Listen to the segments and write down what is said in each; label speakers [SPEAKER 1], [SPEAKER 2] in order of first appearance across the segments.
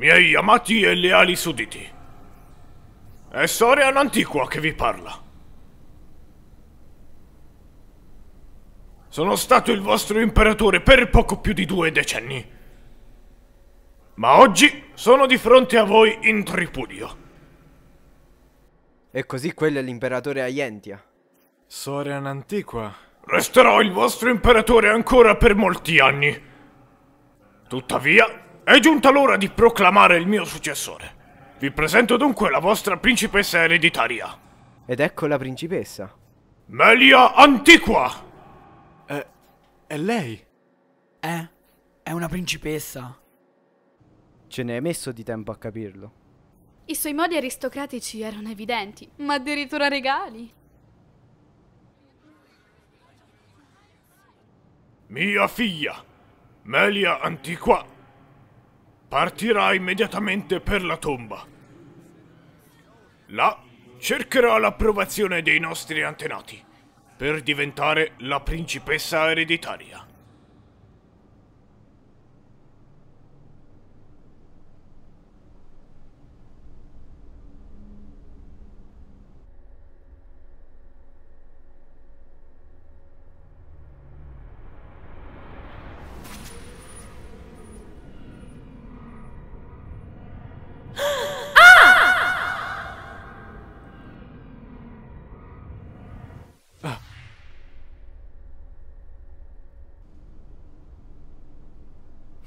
[SPEAKER 1] miei amati e leali sudditi. È Sorean Antiqua che vi parla. Sono stato il vostro imperatore per poco più di due decenni. Ma oggi sono di fronte a voi in tripudio. E così quello è l'imperatore Aientia. Sorean Antiqua. Resterò il vostro imperatore ancora per molti anni. Tuttavia, è giunta l'ora di proclamare il mio successore. Vi presento dunque la vostra principessa ereditaria. Ed ecco la principessa. Melia Antiqua! Eh, è lei? Eh, è una principessa. Ce ne hai messo di tempo a capirlo. I suoi modi aristocratici erano evidenti, ma addirittura regali. Mia figlia, Melia Antiqua partirà immediatamente per la tomba. Là cercherà l'approvazione dei nostri antenati per diventare la principessa ereditaria.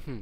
[SPEAKER 1] Hmm.